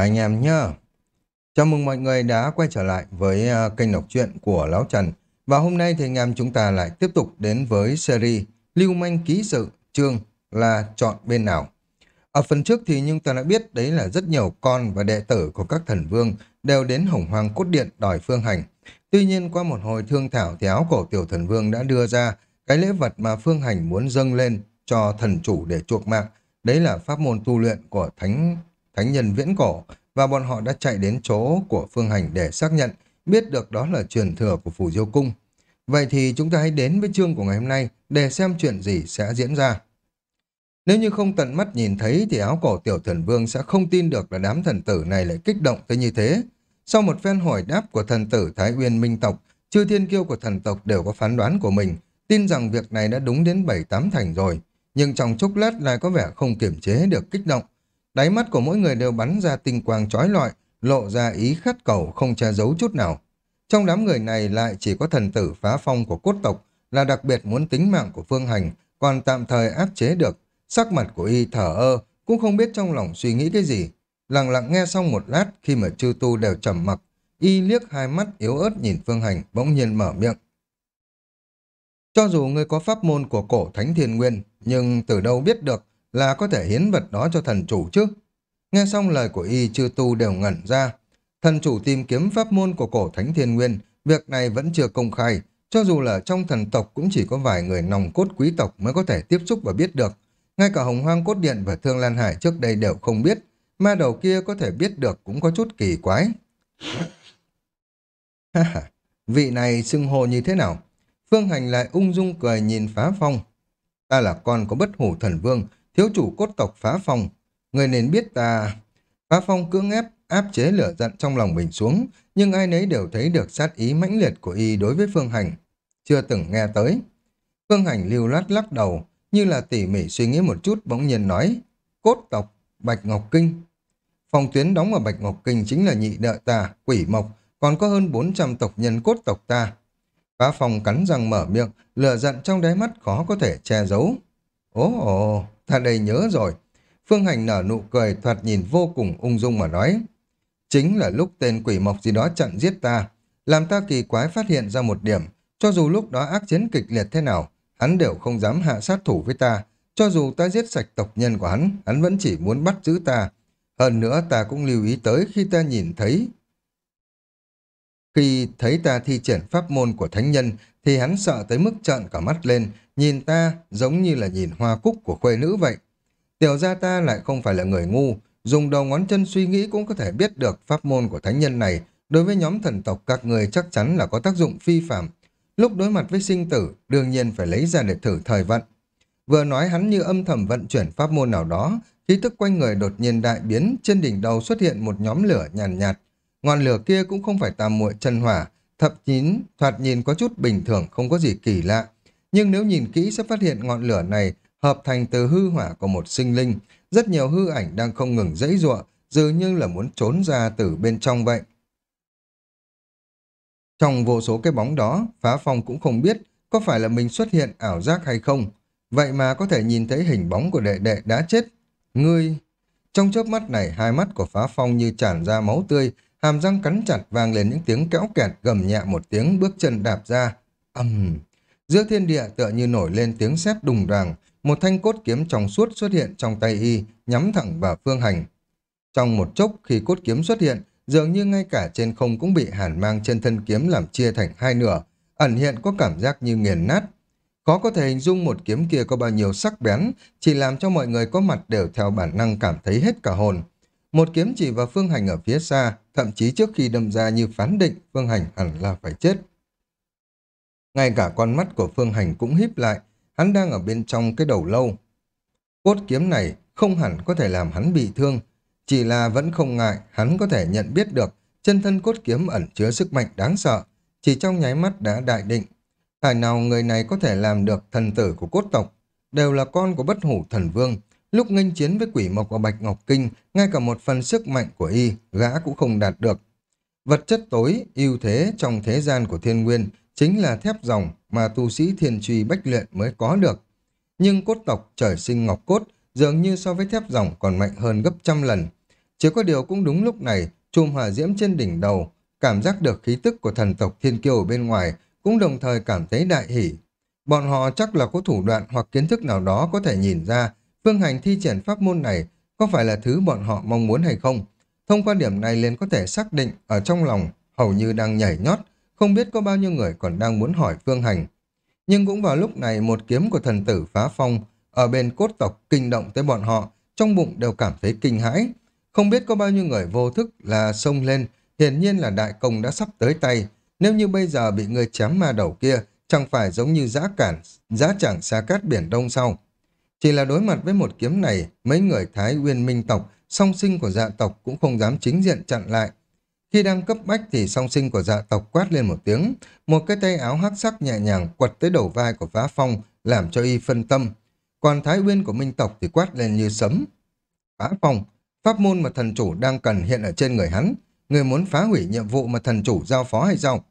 anh em nhá. Chào mừng mọi người đã quay trở lại với à, kênh đọc truyện của Lão Trần. Và hôm nay thì anh em chúng ta lại tiếp tục đến với series Lưu manh ký sự chương là chọn bên nào. Ở phần trước thì chúng ta đã biết đấy là rất nhiều con và đệ tử của các thần vương đều đến hồng hoàng cốt điện đòi phương hành. Tuy nhiên qua một hồi thương thảo thì áo cổ tiểu thần vương đã đưa ra cái lễ vật mà phương hành muốn dâng lên cho thần chủ để chuộc mạng. Đấy là pháp môn tu luyện của thánh thánh nhân viễn cổ và bọn họ đã chạy đến chỗ của Phương Hành để xác nhận, biết được đó là truyền thừa của Phủ Diêu Cung. Vậy thì chúng ta hãy đến với chương của ngày hôm nay để xem chuyện gì sẽ diễn ra. Nếu như không tận mắt nhìn thấy thì áo cổ tiểu thần vương sẽ không tin được là đám thần tử này lại kích động tới như thế. Sau một phen hỏi đáp của thần tử Thái Uyên Minh Tộc, chư thiên kiêu của thần tộc đều có phán đoán của mình, tin rằng việc này đã đúng đến bảy tám thành rồi. Nhưng trong chốc lát lại có vẻ không kiểm chế được kích động, Đáy mắt của mỗi người đều bắn ra tinh quang trói lọi, lộ ra ý khát cầu không che giấu chút nào. Trong đám người này lại chỉ có thần tử phá phong của cốt tộc là đặc biệt muốn tính mạng của Phương Hành, còn tạm thời áp chế được. Sắc mặt của y thở ơ, cũng không biết trong lòng suy nghĩ cái gì. Lặng lặng nghe xong một lát khi mà chư tu đều trầm mặc, y liếc hai mắt yếu ớt nhìn Phương Hành bỗng nhiên mở miệng. Cho dù người có pháp môn của cổ thánh thiền nguyên, nhưng từ đâu biết được là có thể hiến vật đó cho thần chủ chứ. Nghe xong lời của y chư tu đều ngẩn ra. Thần chủ tìm kiếm pháp môn của cổ thánh thiên nguyên, việc này vẫn chưa công khai, cho dù là trong thần tộc cũng chỉ có vài người nòng cốt quý tộc mới có thể tiếp xúc và biết được. Ngay cả hồng hoang cốt điện và thương lan hải trước đây đều không biết, ma đầu kia có thể biết được cũng có chút kỳ quái. vị này xưng hồ như thế nào? Phương Hành lại ung dung cười nhìn phá phong. Ta là con của bất hủ thần vương, Thiếu chủ cốt tộc phá phong, người nên biết ta... Phá phong cưỡng ép, áp chế lửa giận trong lòng mình xuống, nhưng ai nấy đều thấy được sát ý mãnh liệt của y đối với phương hành. Chưa từng nghe tới. Phương hành lưu loát lắc đầu, như là tỉ mỉ suy nghĩ một chút bỗng nhiên nói, cốt tộc, Bạch Ngọc Kinh. phong tuyến đóng ở Bạch Ngọc Kinh chính là nhị đợi ta, quỷ mộc, còn có hơn 400 tộc nhân cốt tộc ta. Phá phong cắn răng mở miệng, lửa giận trong đáy mắt khó có thể che giấu. Ồ ồ! ta đây nhớ rồi. Phương Hành nở nụ cười thoạt nhìn vô cùng ung dung mà nói. Chính là lúc tên quỷ mộc gì đó chặn giết ta, làm ta kỳ quái phát hiện ra một điểm, cho dù lúc đó ác chiến kịch liệt thế nào, hắn đều không dám hạ sát thủ với ta, cho dù ta giết sạch tộc nhân của hắn, hắn vẫn chỉ muốn bắt giữ ta. Hơn nữa ta cũng lưu ý tới khi ta nhìn thấy khi thấy ta thi triển pháp môn của thánh nhân thì hắn sợ tới mức trợn cả mắt lên, Nhìn ta giống như là nhìn hoa cúc của khuê nữ vậy. Tiểu gia ta lại không phải là người ngu, dùng đầu ngón chân suy nghĩ cũng có thể biết được pháp môn của thánh nhân này đối với nhóm thần tộc các người chắc chắn là có tác dụng phi phạm. Lúc đối mặt với sinh tử, đương nhiên phải lấy ra để thử thời vận. Vừa nói hắn như âm thầm vận chuyển pháp môn nào đó, khí tức quanh người đột nhiên đại biến, trên đỉnh đầu xuất hiện một nhóm lửa nhàn nhạt, nhạt. Ngọn lửa kia cũng không phải tà muội chân hỏa, thập chín, thoạt nhìn có chút bình thường, không có gì kỳ lạ nhưng nếu nhìn kỹ sẽ phát hiện ngọn lửa này hợp thành từ hư hỏa của một sinh linh. Rất nhiều hư ảnh đang không ngừng dãy giụa, dường như là muốn trốn ra từ bên trong vậy. Trong vô số cái bóng đó, Phá Phong cũng không biết có phải là mình xuất hiện ảo giác hay không. Vậy mà có thể nhìn thấy hình bóng của đệ đệ đã chết. Ngươi... Trong chớp mắt này, hai mắt của Phá Phong như tràn ra máu tươi, hàm răng cắn chặt vang lên những tiếng kéo kẹt gầm nhẹ một tiếng bước chân đạp ra. ầm... Um. Giữa thiên địa tựa như nổi lên tiếng sét đùng đoàng, một thanh cốt kiếm trong suốt xuất hiện trong tay y, nhắm thẳng vào phương hành. Trong một chốc khi cốt kiếm xuất hiện, dường như ngay cả trên không cũng bị hàn mang trên thân kiếm làm chia thành hai nửa, ẩn hiện có cảm giác như nghiền nát. Khó có thể hình dung một kiếm kia có bao nhiêu sắc bén, chỉ làm cho mọi người có mặt đều theo bản năng cảm thấy hết cả hồn. Một kiếm chỉ vào phương hành ở phía xa, thậm chí trước khi đâm ra như phán định, phương hành hẳn là phải chết ngay cả con mắt của Phương Hành cũng híp lại, hắn đang ở bên trong cái đầu lâu. Cốt kiếm này không hẳn có thể làm hắn bị thương, chỉ là vẫn không ngại hắn có thể nhận biết được chân thân cốt kiếm ẩn chứa sức mạnh đáng sợ, chỉ trong nháy mắt đã đại định. Tài nào người này có thể làm được thần tử của cốt tộc, đều là con của bất hủ thần vương. Lúc nghênh chiến với quỷ mộc và Bạch Ngọc Kinh, ngay cả một phần sức mạnh của y, gã cũng không đạt được. Vật chất tối, ưu thế trong thế gian của thiên nguyên chính là thép dòng mà tu sĩ thiền truy bách luyện mới có được. Nhưng cốt tộc trời sinh ngọc cốt dường như so với thép dòng còn mạnh hơn gấp trăm lần. Chỉ có điều cũng đúng lúc này, chùm hỏa diễm trên đỉnh đầu, cảm giác được khí tức của thần tộc thiên kiều bên ngoài, cũng đồng thời cảm thấy đại hỷ. Bọn họ chắc là có thủ đoạn hoặc kiến thức nào đó có thể nhìn ra phương hành thi triển pháp môn này có phải là thứ bọn họ mong muốn hay không. Thông qua điểm này liền có thể xác định ở trong lòng hầu như đang nhảy nhót, không biết có bao nhiêu người còn đang muốn hỏi phương hành. Nhưng cũng vào lúc này một kiếm của thần tử phá phong ở bên cốt tộc kinh động tới bọn họ, trong bụng đều cảm thấy kinh hãi. Không biết có bao nhiêu người vô thức là sông lên, hiển nhiên là đại công đã sắp tới tay. Nếu như bây giờ bị người chém ma đầu kia, chẳng phải giống như giã cản, giã chẳng xa cát biển đông sau. Chỉ là đối mặt với một kiếm này, mấy người Thái Uyên Minh tộc, song sinh của dạ tộc cũng không dám chính diện chặn lại, khi đang cấp bách thì song sinh của dạ tộc quát lên một tiếng, một cái tay áo hắc sắc nhẹ nhàng quật tới đầu vai của phá phong, làm cho y phân tâm. Còn thái uyên của minh tộc thì quát lên như sấm. Phá phong, pháp môn mà thần chủ đang cần hiện ở trên người hắn, người muốn phá hủy nhiệm vụ mà thần chủ giao phó hay sao?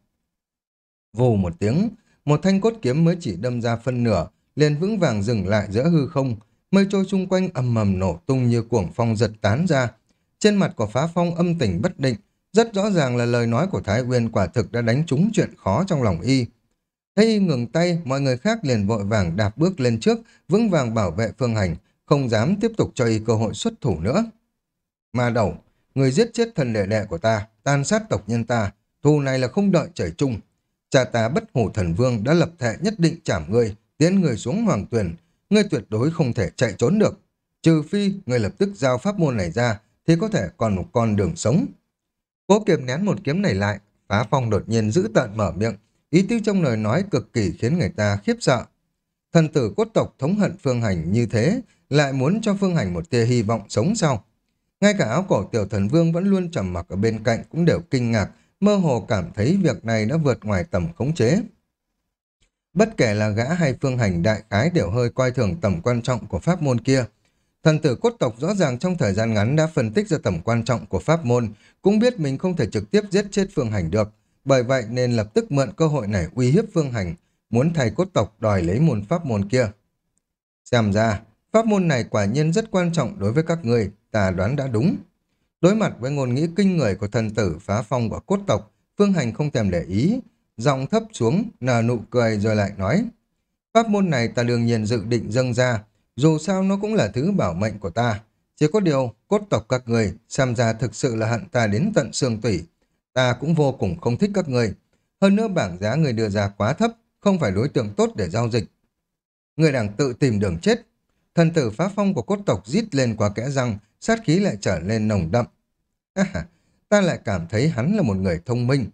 Vù một tiếng, một thanh cốt kiếm mới chỉ đâm ra phân nửa, liền vững vàng dừng lại giữa hư không, mây trôi xung quanh ầm ầm nổ tung như cuồng phong giật tán ra. Trên mặt của phá phong âm tình bất định, rất rõ ràng là lời nói của Thái Uyên quả thực đã đánh trúng chuyện khó trong lòng y. Thấy y ngừng tay, mọi người khác liền vội vàng đạp bước lên trước, vững vàng bảo vệ phương hành, không dám tiếp tục cho y cơ hội xuất thủ nữa. Ma đầu, người giết chết thần đệ đệ của ta, tan sát tộc nhân ta, thù này là không đợi trời chung. Cha ta bất hủ thần vương đã lập thệ nhất định trảm ngươi, tiến người xuống hoàng tuyển, ngươi tuyệt đối không thể chạy trốn được. Trừ phi người lập tức giao pháp môn này ra thì có thể còn một con đường sống. Cố kiềm nén một kiếm này lại, phá phong đột nhiên giữ tận mở miệng, ý tứ trong lời nói cực kỳ khiến người ta khiếp sợ. Thần tử cốt tộc thống hận Phương Hành như thế, lại muốn cho Phương Hành một tia hy vọng sống sau. Ngay cả áo cổ tiểu thần vương vẫn luôn trầm mặc ở bên cạnh cũng đều kinh ngạc, mơ hồ cảm thấy việc này đã vượt ngoài tầm khống chế. Bất kể là gã hay Phương Hành đại khái đều hơi coi thường tầm quan trọng của pháp môn kia, Thần tử cốt tộc rõ ràng trong thời gian ngắn đã phân tích ra tầm quan trọng của pháp môn, cũng biết mình không thể trực tiếp giết chết Phương Hành được, bởi vậy nên lập tức mượn cơ hội này uy hiếp Phương Hành, muốn thầy cốt tộc đòi lấy môn pháp môn kia. Xem ra, pháp môn này quả nhiên rất quan trọng đối với các người, ta đoán đã đúng. Đối mặt với ngôn ngữ kinh người của thần tử phá phong của cốt tộc, Phương Hành không thèm để ý, giọng thấp xuống, nở nụ cười rồi lại nói. Pháp môn này ta đương nhiên dự định dâng ra, dù sao nó cũng là thứ bảo mệnh của ta. Chỉ có điều, cốt tộc các người, xem ra thực sự là hận ta đến tận xương tủy. Ta cũng vô cùng không thích các người. Hơn nữa bảng giá người đưa ra quá thấp, không phải đối tượng tốt để giao dịch. Người đang tự tìm đường chết. Thần tử phá phong của cốt tộc rít lên qua kẽ răng, sát khí lại trở lên nồng đậm. À, ta lại cảm thấy hắn là một người thông minh.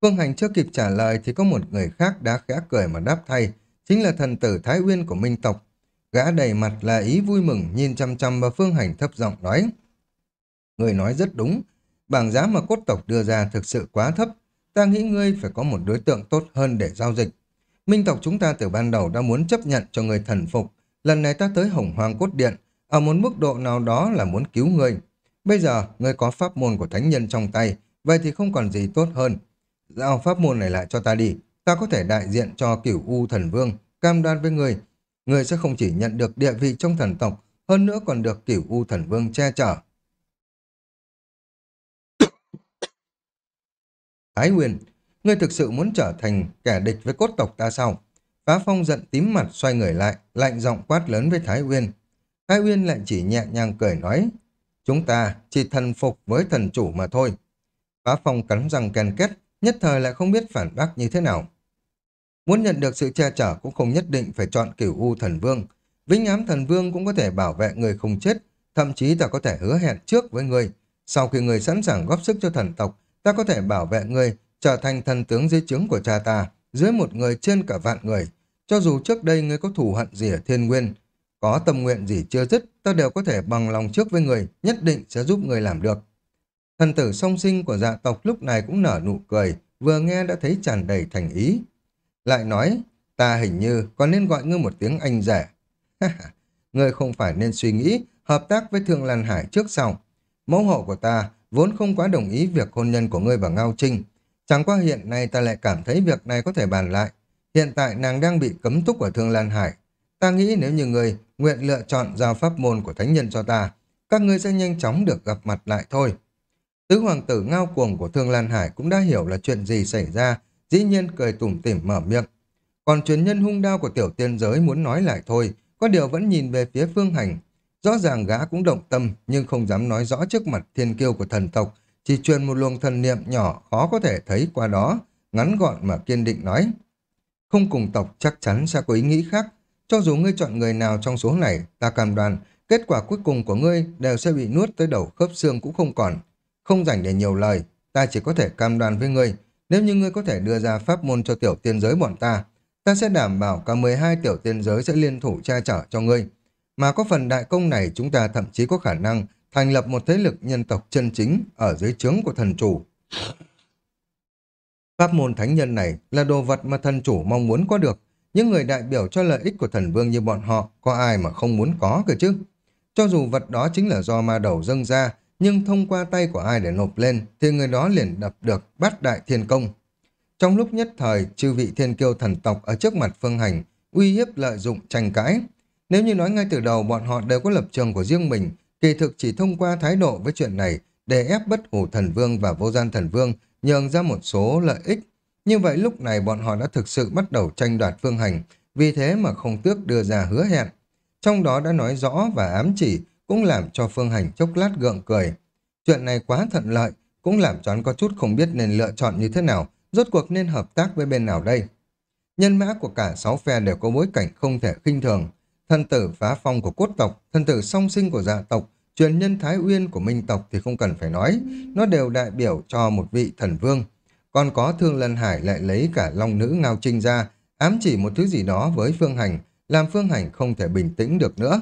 Phương Hành chưa kịp trả lời thì có một người khác đã khẽ cười mà đáp thay, chính là thần tử Thái Uyên của Minh Tộc, Gã đầy mặt là ý vui mừng nhìn chăm chăm vào phương hành thấp giọng nói. Người nói rất đúng, bảng giá mà cốt tộc đưa ra thực sự quá thấp. Ta nghĩ ngươi phải có một đối tượng tốt hơn để giao dịch. Minh tộc chúng ta từ ban đầu đã muốn chấp nhận cho người thần phục. Lần này ta tới hồng hoàng cốt điện, ở một mức độ nào đó là muốn cứu ngươi. Bây giờ, ngươi có pháp môn của thánh nhân trong tay, vậy thì không còn gì tốt hơn. Giao pháp môn này lại cho ta đi, ta có thể đại diện cho cửu U thần vương, cam đoan với ngươi người sẽ không chỉ nhận được địa vị trong thần tộc, hơn nữa còn được cửu u thần vương che chở. Thái Huyền, ngươi thực sự muốn trở thành kẻ địch với cốt tộc ta sao? Phá Phong giận tím mặt xoay người lại, lạnh giọng quát lớn với Thái Uyên. Thái Uyên lại chỉ nhẹ nhàng cười nói, chúng ta chỉ thần phục với thần chủ mà thôi. Phá Phong cắn răng ken kết, nhất thời lại không biết phản bác như thế nào. Muốn nhận được sự che chở cũng không nhất định phải chọn cửu U thần vương. vinh ám thần vương cũng có thể bảo vệ người không chết, thậm chí ta có thể hứa hẹn trước với người. Sau khi người sẵn sàng góp sức cho thần tộc, ta có thể bảo vệ người trở thành thần tướng dưới trướng của cha ta, dưới một người trên cả vạn người. Cho dù trước đây người có thù hận gì ở thiên nguyên, có tâm nguyện gì chưa dứt, ta đều có thể bằng lòng trước với người, nhất định sẽ giúp người làm được. Thần tử song sinh của dạ tộc lúc này cũng nở nụ cười, vừa nghe đã thấy tràn đầy thành ý lại nói, ta hình như còn nên gọi ngươi một tiếng anh rẻ. ngươi không phải nên suy nghĩ hợp tác với Thương Lan Hải trước sau. Mẫu hộ của ta vốn không quá đồng ý việc hôn nhân của ngươi và Ngao Trinh. Chẳng qua hiện nay ta lại cảm thấy việc này có thể bàn lại. Hiện tại nàng đang bị cấm túc ở Thương Lan Hải. Ta nghĩ nếu như người nguyện lựa chọn giao pháp môn của thánh nhân cho ta, các ngươi sẽ nhanh chóng được gặp mặt lại thôi. Tứ hoàng tử ngao cuồng của Thương Lan Hải cũng đã hiểu là chuyện gì xảy ra dĩ nhiên cười tủm tỉm mở miệng. Còn truyền nhân hung đao của tiểu tiên giới muốn nói lại thôi, có điều vẫn nhìn về phía phương hành. Rõ ràng gã cũng động tâm, nhưng không dám nói rõ trước mặt thiên kiêu của thần tộc, chỉ truyền một luồng thần niệm nhỏ khó có thể thấy qua đó, ngắn gọn mà kiên định nói. Không cùng tộc chắc chắn sẽ có ý nghĩ khác, cho dù ngươi chọn người nào trong số này, ta cam đoan kết quả cuối cùng của ngươi đều sẽ bị nuốt tới đầu khớp xương cũng không còn. Không dành để nhiều lời, ta chỉ có thể cam đoan với ngươi, nếu như ngươi có thể đưa ra pháp môn cho tiểu tiên giới bọn ta, ta sẽ đảm bảo cả 12 tiểu tiên giới sẽ liên thủ che chở cho ngươi. Mà có phần đại công này chúng ta thậm chí có khả năng thành lập một thế lực nhân tộc chân chính ở dưới trướng của thần chủ. Pháp môn thánh nhân này là đồ vật mà thần chủ mong muốn có được. Những người đại biểu cho lợi ích của thần vương như bọn họ có ai mà không muốn có cơ chứ? Cho dù vật đó chính là do ma đầu dâng ra, nhưng thông qua tay của ai để nộp lên thì người đó liền đập được bát đại thiên công. Trong lúc nhất thời, chư vị thiên kiêu thần tộc ở trước mặt phương hành uy hiếp lợi dụng tranh cãi. Nếu như nói ngay từ đầu bọn họ đều có lập trường của riêng mình, kỳ thực chỉ thông qua thái độ với chuyện này để ép bất hủ thần vương và vô gian thần vương nhường ra một số lợi ích. Như vậy lúc này bọn họ đã thực sự bắt đầu tranh đoạt phương hành, vì thế mà không tước đưa ra hứa hẹn. Trong đó đã nói rõ và ám chỉ cũng làm cho Phương Hành chốc lát gượng cười. Chuyện này quá thuận lợi, cũng làm cho hắn có chút không biết nên lựa chọn như thế nào, rốt cuộc nên hợp tác với bên nào đây. Nhân mã của cả sáu phe đều có bối cảnh không thể khinh thường. Thân tử phá phong của cốt tộc, thân tử song sinh của dạ tộc, truyền nhân Thái Uyên của minh tộc thì không cần phải nói, nó đều đại biểu cho một vị thần vương. Còn có Thương Lân Hải lại lấy cả Long Nữ Ngao Trinh ra, ám chỉ một thứ gì đó với Phương Hành, làm Phương Hành không thể bình tĩnh được nữa.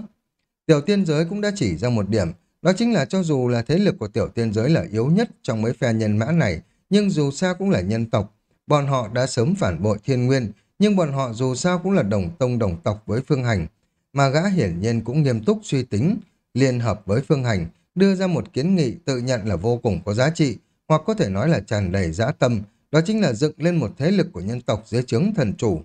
Tiểu tiên giới cũng đã chỉ ra một điểm, đó chính là cho dù là thế lực của tiểu tiên giới là yếu nhất trong mấy phe nhân mã này, nhưng dù sao cũng là nhân tộc. Bọn họ đã sớm phản bội thiên nguyên, nhưng bọn họ dù sao cũng là đồng tông đồng tộc với phương hành. Mà gã hiển nhiên cũng nghiêm túc suy tính, liên hợp với phương hành, đưa ra một kiến nghị tự nhận là vô cùng có giá trị, hoặc có thể nói là tràn đầy dã tâm, đó chính là dựng lên một thế lực của nhân tộc dưới trướng thần chủ.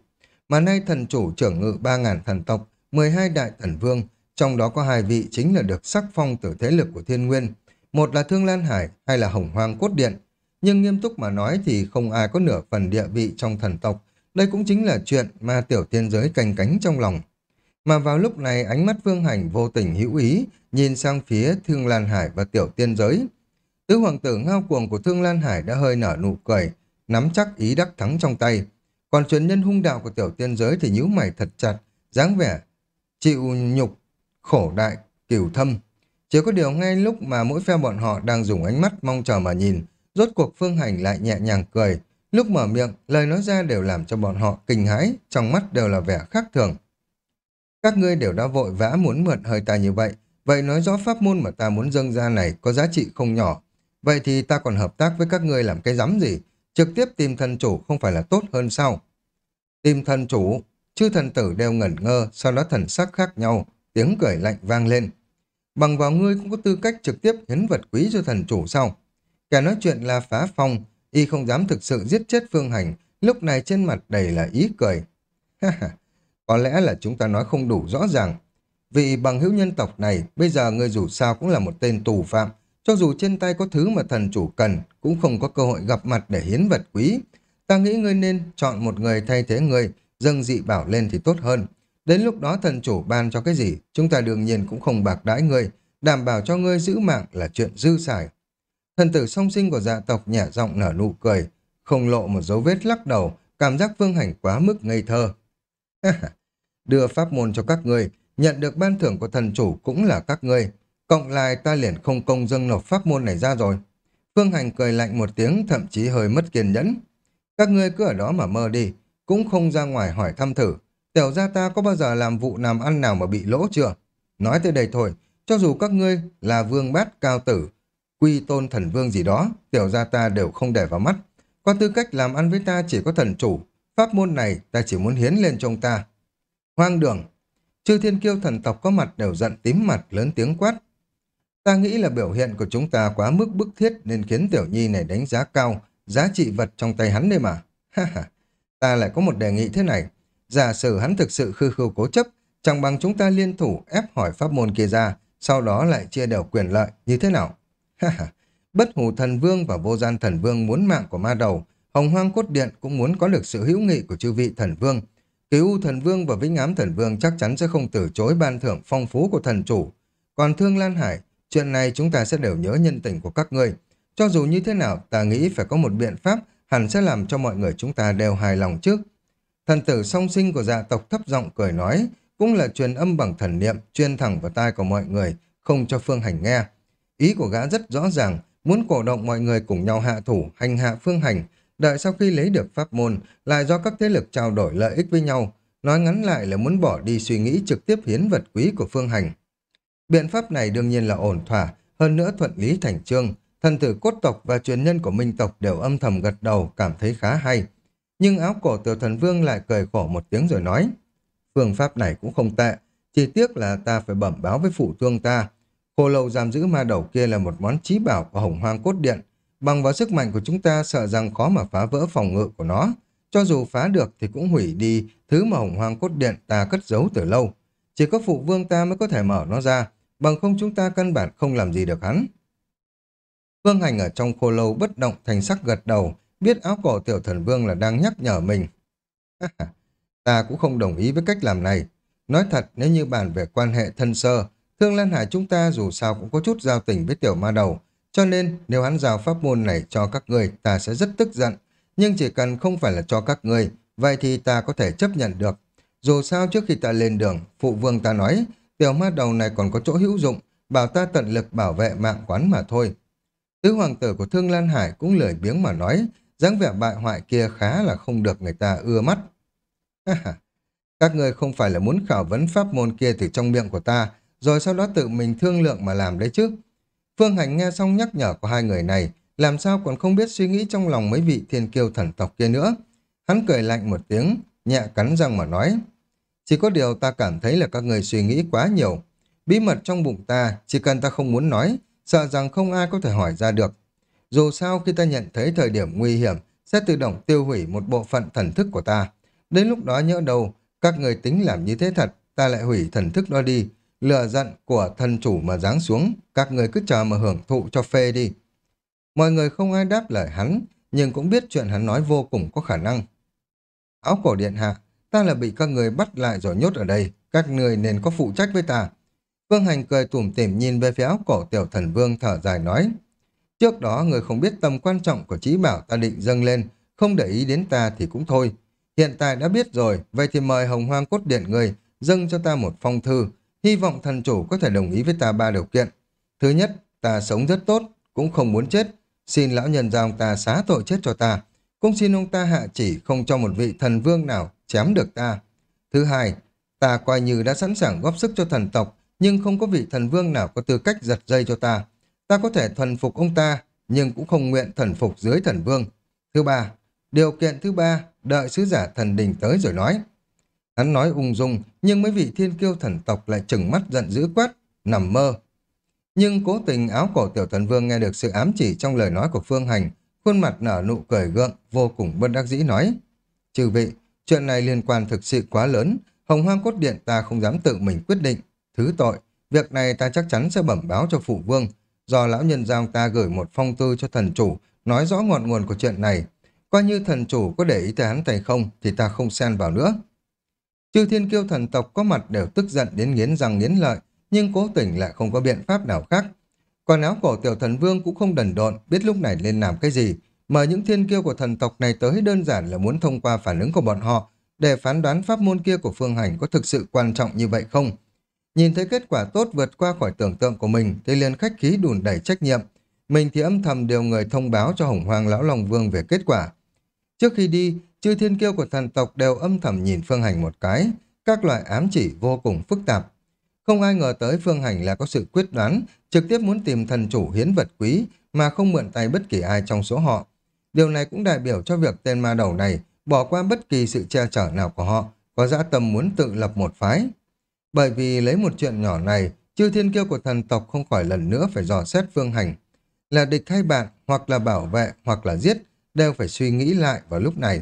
Mà nay thần chủ trưởng ngự 3.000 thần tộc, 12 đại thần vương, trong đó có hai vị chính là được sắc phong từ thế lực của thiên nguyên, một là Thương Lan Hải hay là Hồng Hoang Cốt Điện. Nhưng nghiêm túc mà nói thì không ai có nửa phần địa vị trong thần tộc. Đây cũng chính là chuyện mà tiểu tiên giới canh cánh trong lòng. Mà vào lúc này ánh mắt phương Hành vô tình hữu ý, nhìn sang phía Thương Lan Hải và tiểu tiên giới. Tứ hoàng tử ngao cuồng của Thương Lan Hải đã hơi nở nụ cười, nắm chắc ý đắc thắng trong tay. Còn truyền nhân hung đạo của tiểu tiên giới thì nhíu mày thật chặt, dáng vẻ, chịu nhục khổ đại, cửu thâm. Chỉ có điều ngay lúc mà mỗi phe bọn họ đang dùng ánh mắt mong chờ mà nhìn, rốt cuộc Phương Hành lại nhẹ nhàng cười. Lúc mở miệng, lời nói ra đều làm cho bọn họ kinh hãi, trong mắt đều là vẻ khác thường. Các ngươi đều đã vội vã muốn mượn hơi ta như vậy, vậy nói rõ pháp môn mà ta muốn dâng ra này có giá trị không nhỏ. Vậy thì ta còn hợp tác với các ngươi làm cái rắm gì? Trực tiếp tìm thần chủ không phải là tốt hơn sao? Tìm thần chủ, chư thần tử đều ngẩn ngơ, sau đó thần sắc khác nhau tiếng cười lạnh vang lên. Bằng vào ngươi cũng có tư cách trực tiếp hiến vật quý cho thần chủ sau. Kẻ nói chuyện là phá phong, y không dám thực sự giết chết phương hành, lúc này trên mặt đầy là ý cười. ha ha có lẽ là chúng ta nói không đủ rõ ràng. Vì bằng hữu nhân tộc này, bây giờ ngươi dù sao cũng là một tên tù phạm, cho dù trên tay có thứ mà thần chủ cần, cũng không có cơ hội gặp mặt để hiến vật quý. Ta nghĩ ngươi nên chọn một người thay thế ngươi, dâng dị bảo lên thì tốt hơn. Đến lúc đó thần chủ ban cho cái gì, chúng ta đương nhiên cũng không bạc đãi ngươi, đảm bảo cho ngươi giữ mạng là chuyện dư xài. Thần tử song sinh của gia dạ tộc nhả giọng nở nụ cười, không lộ một dấu vết lắc đầu, cảm giác vương hành quá mức ngây thơ. Đưa pháp môn cho các ngươi, nhận được ban thưởng của thần chủ cũng là các ngươi. Cộng lại ta liền không công dâng nộp pháp môn này ra rồi. Phương Hành cười lạnh một tiếng, thậm chí hơi mất kiên nhẫn. Các ngươi cứ ở đó mà mơ đi, cũng không ra ngoài hỏi thăm thử. Tiểu gia ta có bao giờ làm vụ làm ăn nào mà bị lỗ chưa? Nói tới đây thôi, cho dù các ngươi là vương bát cao tử, quy tôn thần vương gì đó, tiểu gia ta đều không để vào mắt. Có tư cách làm ăn với ta chỉ có thần chủ, pháp môn này ta chỉ muốn hiến lên trong ta. Hoang đường, chư thiên kiêu thần tộc có mặt đều giận tím mặt lớn tiếng quát. Ta nghĩ là biểu hiện của chúng ta quá mức bức thiết nên khiến tiểu nhi này đánh giá cao, giá trị vật trong tay hắn đây mà. Ha ha, ta lại có một đề nghị thế này. Giả sử hắn thực sự khư khư cố chấp, chẳng bằng chúng ta liên thủ ép hỏi pháp môn kia ra, sau đó lại chia đều quyền lợi như thế nào? Ha ha, bất hủ thần vương và vô gian thần vương muốn mạng của ma đầu, hồng hoang cốt điện cũng muốn có được sự hữu nghị của chư vị thần vương. Kỳ U thần vương và Vĩnh Ám thần vương chắc chắn sẽ không từ chối ban thưởng phong phú của thần chủ. Còn Thương Lan Hải, chuyện này chúng ta sẽ đều nhớ nhân tình của các ngươi. Cho dù như thế nào, ta nghĩ phải có một biện pháp hẳn sẽ làm cho mọi người chúng ta đều hài lòng trước. Thần tử song sinh của gia tộc thấp giọng cười nói, cũng là truyền âm bằng thần niệm, truyền thẳng vào tai của mọi người, không cho Phương Hành nghe. Ý của gã rất rõ ràng, muốn cổ động mọi người cùng nhau hạ thủ, hành hạ Phương Hành, đợi sau khi lấy được pháp môn, lại do các thế lực trao đổi lợi ích với nhau, nói ngắn lại là muốn bỏ đi suy nghĩ trực tiếp hiến vật quý của Phương Hành. Biện pháp này đương nhiên là ổn thỏa, hơn nữa thuận lý thành trương, thần tử cốt tộc và truyền nhân của minh tộc đều âm thầm gật đầu, cảm thấy khá hay. Nhưng áo cổ tiểu thần vương lại cười khổ một tiếng rồi nói. Phương pháp này cũng không tệ, chỉ tiếc là ta phải bẩm báo với phụ thương ta. Khô lâu giam giữ ma đầu kia là một món trí bảo của hồng hoang cốt điện. Bằng vào sức mạnh của chúng ta sợ rằng khó mà phá vỡ phòng ngự của nó. Cho dù phá được thì cũng hủy đi thứ mà hồng hoang cốt điện ta cất giấu từ lâu. Chỉ có phụ vương ta mới có thể mở nó ra, bằng không chúng ta căn bản không làm gì được hắn. Vương Hành ở trong khô lâu bất động thành sắc gật đầu, biết áo cổ tiểu thần vương là đang nhắc nhở mình. ta cũng không đồng ý với cách làm này. Nói thật, nếu như bàn về quan hệ thân sơ, Thương Lan Hải chúng ta dù sao cũng có chút giao tình với tiểu ma đầu, cho nên nếu hắn giao pháp môn này cho các người, ta sẽ rất tức giận. Nhưng chỉ cần không phải là cho các người, vậy thì ta có thể chấp nhận được. Dù sao trước khi ta lên đường, phụ vương ta nói, tiểu ma đầu này còn có chỗ hữu dụng, bảo ta tận lực bảo vệ mạng quán mà thôi. Tứ hoàng tử của Thương Lan Hải cũng lười biếng mà nói, dáng vẻ bại hoại kia khá là không được người ta ưa mắt. Các người không phải là muốn khảo vấn pháp môn kia từ trong miệng của ta, rồi sau đó tự mình thương lượng mà làm đấy chứ. Phương Hành nghe xong nhắc nhở của hai người này, làm sao còn không biết suy nghĩ trong lòng mấy vị thiên kiêu thần tộc kia nữa. Hắn cười lạnh một tiếng, nhẹ cắn răng mà nói. Chỉ có điều ta cảm thấy là các người suy nghĩ quá nhiều. Bí mật trong bụng ta, chỉ cần ta không muốn nói, sợ rằng không ai có thể hỏi ra được, dù sao khi ta nhận thấy thời điểm nguy hiểm, sẽ tự động tiêu hủy một bộ phận thần thức của ta. Đến lúc đó nhỡ đâu các người tính làm như thế thật, ta lại hủy thần thức đó đi. Lừa giận của thần chủ mà giáng xuống, các người cứ chờ mà hưởng thụ cho phê đi. Mọi người không ai đáp lời hắn, nhưng cũng biết chuyện hắn nói vô cùng có khả năng. Áo cổ điện hạ, ta là bị các người bắt lại rồi nhốt ở đây, các người nên có phụ trách với ta. Vương Hành cười tủm tỉm nhìn về phía áo cổ tiểu thần vương thở dài nói. Trước đó người không biết tầm quan trọng của trí bảo ta định dâng lên, không để ý đến ta thì cũng thôi. Hiện tại đã biết rồi, vậy thì mời hồng hoang cốt điện người dâng cho ta một phong thư, hy vọng thần chủ có thể đồng ý với ta ba điều kiện. Thứ nhất, ta sống rất tốt, cũng không muốn chết, xin lão nhân gia ông ta xá tội chết cho ta, cũng xin ông ta hạ chỉ không cho một vị thần vương nào chém được ta. Thứ hai, ta coi như đã sẵn sàng góp sức cho thần tộc, nhưng không có vị thần vương nào có tư cách giật dây cho ta. Ta có thể thuần phục ông ta, nhưng cũng không nguyện thần phục dưới thần vương. Thứ ba, điều kiện thứ ba, đợi sứ giả thần đình tới rồi nói. Hắn nói ung dung, nhưng mấy vị thiên kiêu thần tộc lại trừng mắt giận dữ quát, nằm mơ. Nhưng cố tình áo cổ tiểu thần vương nghe được sự ám chỉ trong lời nói của Phương Hành, khuôn mặt nở nụ cười gượng, vô cùng bất đắc dĩ nói. trừ vị, chuyện này liên quan thực sự quá lớn, hồng hoang cốt điện ta không dám tự mình quyết định. Thứ tội, việc này ta chắc chắn sẽ bẩm báo cho phụ vương, do lão nhân gia ông ta gửi một phong thư cho thần chủ, nói rõ ngọn nguồn của chuyện này. Coi như thần chủ có để ý tới hắn tay không thì ta không xen vào nữa. Chư thiên kiêu thần tộc có mặt đều tức giận đến nghiến răng nghiến lợi, nhưng cố tình lại không có biện pháp nào khác. Còn áo cổ tiểu thần vương cũng không đần độn, biết lúc này nên làm cái gì. Mà những thiên kiêu của thần tộc này tới đơn giản là muốn thông qua phản ứng của bọn họ để phán đoán pháp môn kia của phương hành có thực sự quan trọng như vậy không. Nhìn thấy kết quả tốt vượt qua khỏi tưởng tượng của mình thì liền khách khí đùn đẩy trách nhiệm. Mình thì âm thầm điều người thông báo cho Hồng Hoàng Lão Long Vương về kết quả. Trước khi đi, chư thiên kiêu của thần tộc đều âm thầm nhìn Phương Hành một cái, các loại ám chỉ vô cùng phức tạp. Không ai ngờ tới Phương Hành là có sự quyết đoán, trực tiếp muốn tìm thần chủ hiến vật quý mà không mượn tay bất kỳ ai trong số họ. Điều này cũng đại biểu cho việc tên ma đầu này bỏ qua bất kỳ sự che chở nào của họ, có dã tâm muốn tự lập một phái. Bởi vì lấy một chuyện nhỏ này, chư thiên kiêu của thần tộc không khỏi lần nữa phải dò xét phương hành. Là địch hay bạn, hoặc là bảo vệ, hoặc là giết, đều phải suy nghĩ lại vào lúc này.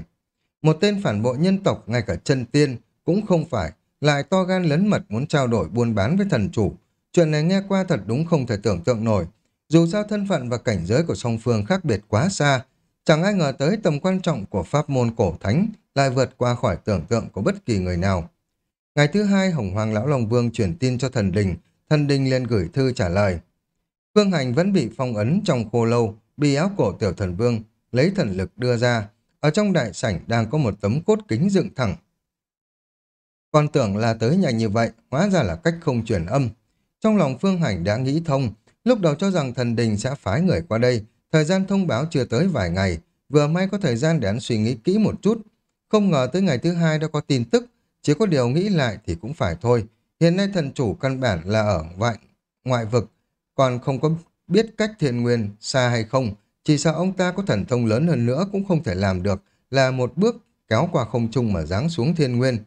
Một tên phản bội nhân tộc ngay cả chân tiên cũng không phải, lại to gan lấn mật muốn trao đổi buôn bán với thần chủ. Chuyện này nghe qua thật đúng không thể tưởng tượng nổi. Dù sao thân phận và cảnh giới của song phương khác biệt quá xa, chẳng ai ngờ tới tầm quan trọng của pháp môn cổ thánh lại vượt qua khỏi tưởng tượng của bất kỳ người nào. Ngày thứ hai, Hồng Hoàng Lão Long Vương chuyển tin cho thần đình, thần đình liền gửi thư trả lời. Phương Hành vẫn bị phong ấn trong khô lâu, bị áo cổ tiểu thần vương, lấy thần lực đưa ra. Ở trong đại sảnh đang có một tấm cốt kính dựng thẳng. Còn tưởng là tới nhà như vậy, hóa ra là cách không chuyển âm. Trong lòng Phương Hành đã nghĩ thông, lúc đầu cho rằng thần đình sẽ phái người qua đây, thời gian thông báo chưa tới vài ngày, vừa may có thời gian để anh suy nghĩ kỹ một chút. Không ngờ tới ngày thứ hai đã có tin tức, chỉ có điều nghĩ lại thì cũng phải thôi. Hiện nay thần chủ căn bản là ở ngoại, ngoại vực, còn không có biết cách thiện nguyên xa hay không. Chỉ sợ ông ta có thần thông lớn hơn nữa cũng không thể làm được là một bước kéo qua không trung mà giáng xuống thiên nguyên.